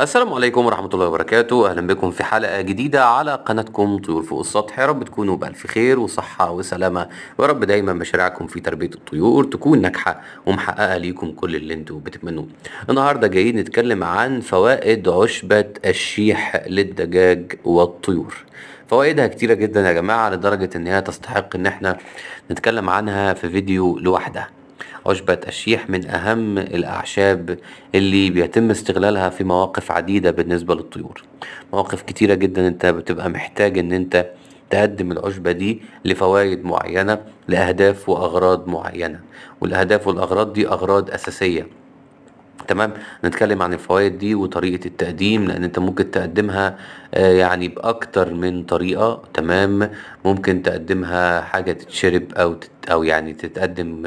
السلام عليكم ورحمة الله وبركاته أهلا بكم في حلقة جديدة على قناتكم طيور فوق السطح يا رب تكونوا بألف خير وصحة وسلامة ويا رب دايما مشاريعكم في تربية الطيور تكون ناجحة ومحققة ليكم كل اللي انتوا بتتمنوه النهاردة جايين نتكلم عن فوائد عشبة الشيح للدجاج والطيور فوائدها كتيرة جدا يا جماعة لدرجة ان هي تستحق ان احنا نتكلم عنها في فيديو لوحدها عشبة الشيح من أهم الأعشاب اللي بيتم استغلالها في مواقف عديدة بالنسبة للطيور مواقف كتيرة جدا انت بتبقى محتاج ان انت تقدم العشبة دي لفوائد معينة لأهداف وأغراض معينة والأهداف والأغراض دي أغراض أساسية تمام نتكلم عن الفوائد دي وطريقة التقديم لأن أنت ممكن تقدمها آه، يعني بأكتر من طريقة تمام ممكن تقدمها حاجة تتشرب أو أو يعني تتقدم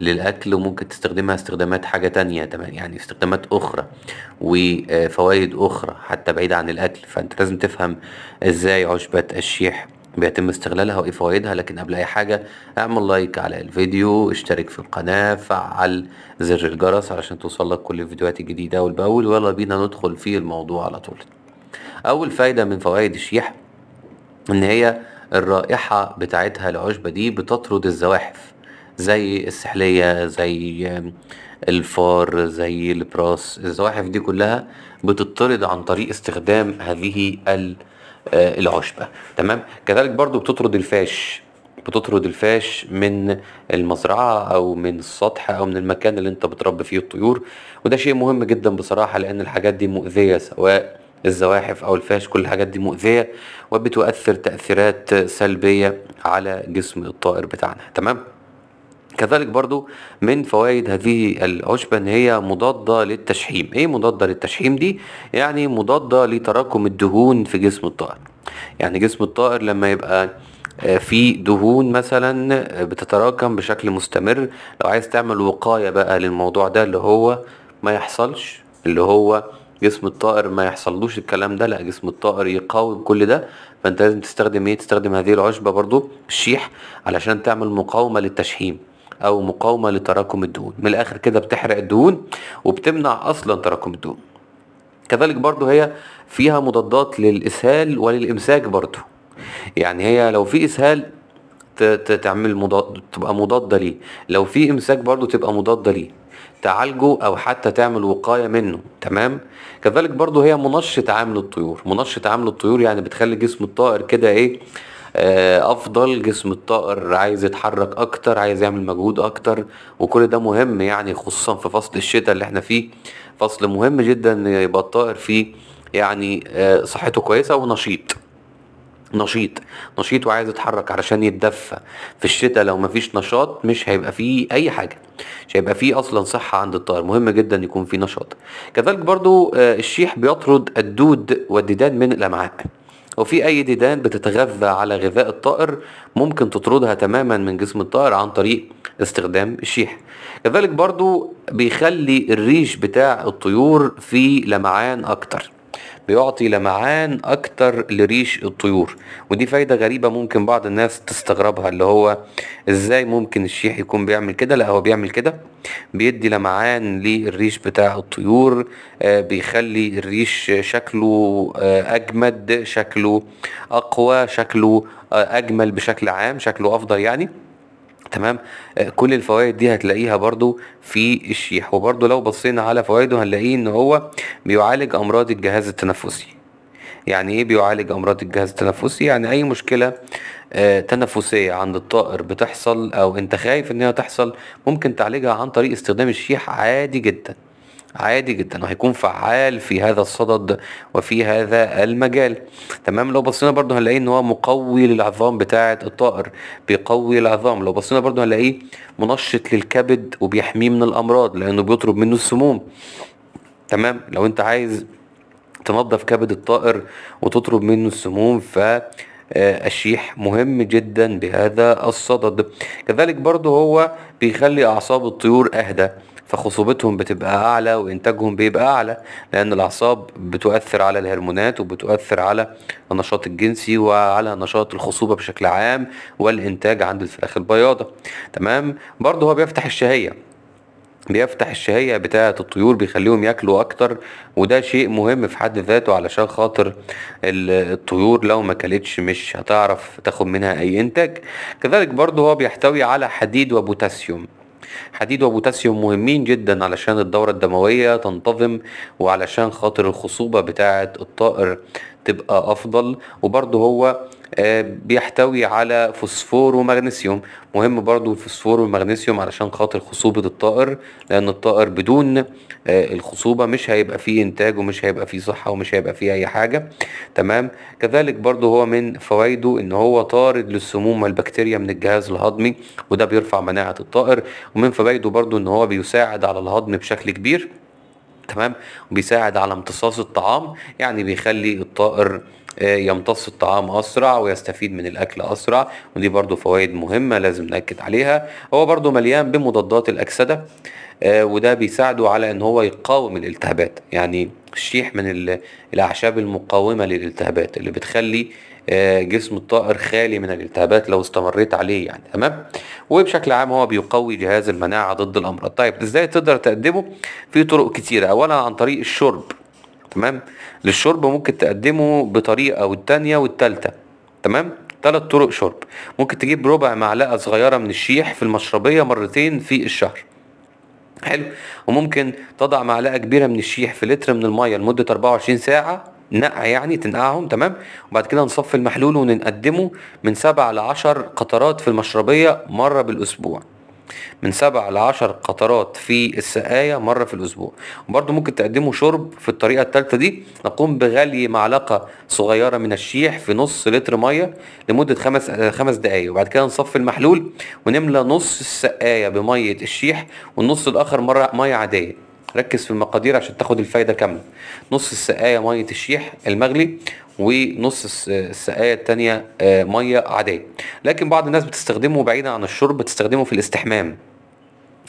للاكل وممكن تستخدمها استخدامات حاجه تانية تمام يعني استخدامات اخرى وفوائد اخرى حتى بعيده عن الاكل فانت لازم تفهم ازاي عشبه الشيح بيتم استغلالها وايه فوائدها لكن قبل اي حاجه اعمل لايك على الفيديو اشترك في القناه فعل زر الجرس علشان توصلك كل الفيديوهات الجديده اول باول ويلا بينا ندخل في الموضوع على طول اول فايده من فوائد الشيح ان هي الرائحه بتاعتها العشبه دي بتطرد الزواحف زي السحلية زي الفار زي البراس الزواحف دي كلها بتطرد عن طريق استخدام هذه آه، العشبة تمام كذلك برضو بتطرد الفاش بتطرد الفاش من المزرعة أو من السطح أو من المكان اللي أنت بتربي فيه الطيور وده شيء مهم جدا بصراحة لأن الحاجات دي مؤذية سواء الزواحف أو الفاش كل الحاجات دي مؤذية وبتؤثر تأثيرات سلبية على جسم الطائر بتاعنا تمام؟ كذلك برضو من فوائد هذه العشبة ان هي مضادة للتشحيم ايه مضادة للتشحيم دي يعني مضادة لتراكم الدهون في جسم الطائر يعني جسم الطائر لما يبقى آه، في دهون مثلا آه، بتتراكم بشكل مستمر لو عايز تعمل وقاية بقى للموضوع ده اللي هو ما يحصلش اللي هو جسم الطائر ما يحصلوش الكلام ده لا جسم الطائر يقاوم كل ده فانت لازم تستخدم ايه تستخدم هذه العشبة برضو الشيح علشان تعمل مقاومة للتشحيم او مقاومه لتراكم الدهون من الاخر كده بتحرق الدهون وبتمنع اصلا تراكم الدهون كذلك برضو هي فيها مضادات للاسهال وللامساك برضو يعني هي لو في اسهال تعمل مضاد تبقى مضاده ليه لو في امساك برضو تبقى مضاده ليه تعالجه او حتى تعمل وقايه منه تمام كذلك برضو هي منشط عامل الطيور منشط عامل الطيور يعني بتخلي جسم الطائر كده ايه آه، افضل جسم الطائر عايز يتحرك اكتر عايز يعمل مجهود اكتر وكل ده مهم يعني خصوصا في فصل الشتاء اللي احنا فيه فصل مهم جدا ان يبقى الطائر فيه يعني آه، صحته كويسه ونشيط نشيط نشيط وعايز يتحرك علشان يتدفى في الشتاء لو مفيش نشاط مش هيبقى فيه اي حاجه مش هيبقى فيه اصلا صحه عند الطائر مهم جدا يكون فيه نشاط كذلك برضو آه، الشيح بيطرد الدود والديدان من الامعاء وفي أي ديدان بتتغذى على غذاء الطائر ممكن تطردها تماما من جسم الطائر عن طريق استخدام الشيح كذلك برضو بيخلي الريش بتاع الطيور فيه لمعان أكتر بيعطي لمعان اكتر لريش الطيور ودي فايدة غريبة ممكن بعض الناس تستغربها اللي هو ازاي ممكن الشيح يكون بيعمل كده لا هو بيعمل كده بيدي لمعان للريش بتاع الطيور آه، بيخلي الريش شكله آه، اجمد شكله اقوى شكله آه، اجمل بشكل عام شكله افضل يعني تمام آه، كل الفوائد دي هتلاقيها برضو في الشيح وبرضو لو بصينا على فوائده هنلاقيه ان هو بيعالج امراض الجهاز التنفسي يعني ايه بيعالج امراض الجهاز التنفسي يعني اي مشكله آه، تنفسيه عند الطائر بتحصل او انت خايف انها تحصل ممكن تعالجها عن طريق استخدام الشيح عادي جدا عادي جدا وهيكون فعال في هذا الصدد وفي هذا المجال تمام لو بصينا برضو هنلاقيه ان هو مقوي للعظام بتاعة الطائر بيقوي العظام لو بصينا برضو هنلاقيه منشط للكبد وبيحميه من الامراض لانه بيطرب منه السموم تمام لو انت عايز تنظف كبد الطائر وتطرب منه السموم ف آه، الشيح مهم جدا بهذا الصدد كذلك برضو هو بيخلي اعصاب الطيور اهدى فخصوبتهم بتبقى اعلى وانتاجهم بيبقى اعلى لان الاعصاب بتؤثر على الهرمونات وبتؤثر على النشاط الجنسي وعلى نشاط الخصوبه بشكل عام والانتاج عند الفراخ البياضه تمام برضه هو بيفتح الشهيه بيفتح الشهية بتاعة الطيور بيخليهم ياكلوا أكتر وده شيء مهم في حد ذاته علشان خاطر الطيور لو ما كلتش مش هتعرف تاخد منها أي إنتاج كذلك برضه هو بيحتوي على حديد وبوتاسيوم حديد وبوتاسيوم مهمين جدا علشان الدورة الدموية تنتظم وعلشان خاطر الخصوبة بتاعة الطائر تبقى أفضل وبرضه هو آه، بيحتوي على فوسفور ومغنيسيوم مهم برضو الفوسفور والمغنيسيوم علشان خاطر خصوبة الطائر لأن الطائر بدون آه، الخصوبة مش هيبقى فيه إنتاج ومش هيبقى فيه صحة ومش هيبقى فيه أي حاجة تمام كذلك برضو هو من فوائده إن هو طارد للسموم والبكتيريا من الجهاز الهضمي وده بيرفع مناعة الطائر ومن فوائده برضو إن هو بيساعد على الهضم بشكل كبير تمام وبيساعد على امتصاص الطعام يعني بيخلي الطائر يمتص الطعام اسرع ويستفيد من الاكل اسرع ودي برضو فوائد مهمه لازم ناكد عليها هو برضو مليان بمضادات الاكسده آه، وده بيساعده على ان هو يقاوم الالتهابات يعني الشيح من الاعشاب المقاومه للالتهابات اللي بتخلي آه، جسم الطائر خالي من الالتهابات لو استمريت عليه يعني تمام وبشكل عام هو بيقوي جهاز المناعه ضد الامراض طيب ازاي تقدر تقدمه في طرق كتيره اولا عن طريق الشرب تمام للشرب ممكن تقدمه بطريقه والتانيه والتالته تمام ثلاث طرق شرب ممكن تجيب ربع معلقه صغيره من الشيح في المشربيه مرتين في الشهر حلو وممكن تضع معلقه كبيره من الشيح في لتر من الميه لمده 24 ساعه نقع يعني تنقعهم تمام وبعد كده نصفي المحلول ونقدمه من 7 ل 10 قطرات في المشربيه مره بالاسبوع من سبع لعشر قطرات في السقاية مرة في الأسبوع وبرضو ممكن تقدموا شرب في الطريقة الثالثة دي نقوم بغلي معلقة صغيرة من الشيح في نص لتر مية لمدة خمس, خمس دقايق وبعد كده نصفي المحلول ونملى نص السقاية بمية الشيح والنص الآخر مرة مية عادية ركز في المقادير عشان تاخد الفايده كامله نص السقايه ميه الشيح المغلي ونص السقايه الثانيه آه، ميه عاديه لكن بعض الناس بتستخدمه بعيدا عن الشرب بتستخدمه في الاستحمام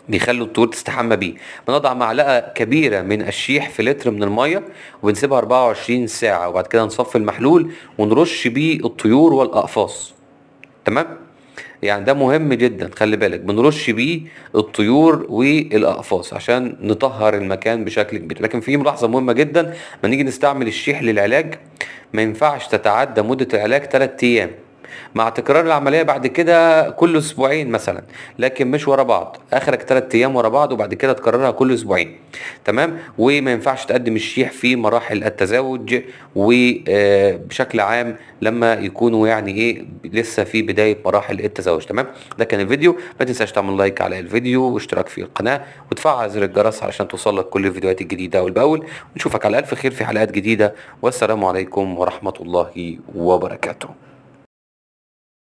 بيخلوا الطيور تستحمى بيه بنضع معلقه كبيره من الشيح في لتر من الميه وبنسيبها 24 ساعه وبعد كده نصفي المحلول ونرش بيه الطيور والاقفاص تمام يعني ده مهم جدا خلي بالك بنرش بيه الطيور والاقفاص عشان نطهر المكان بشكل كبير لكن في ملاحظه مهمه جدا لما نيجي نستعمل الشيح للعلاج ما ينفعش تتعدى مده العلاج 3 ايام مع تكرار العمليه بعد كده كل اسبوعين مثلا لكن مش ورا بعض اخرك ثلاث ايام ورا بعض وبعد كده تكررها كل اسبوعين تمام وما ينفعش تقدم الشيح في مراحل التزاوج وبشكل آه، عام لما يكونوا يعني ايه لسه في بدايه مراحل التزاوج تمام ده كان الفيديو ما تنساش تعمل لايك على الفيديو واشتراك في القناه وتفعل زر الجرس علشان توصلك كل الفيديوهات الجديده اول باول ونشوفك على الف خير في حلقات جديده والسلام عليكم ورحمه الله وبركاته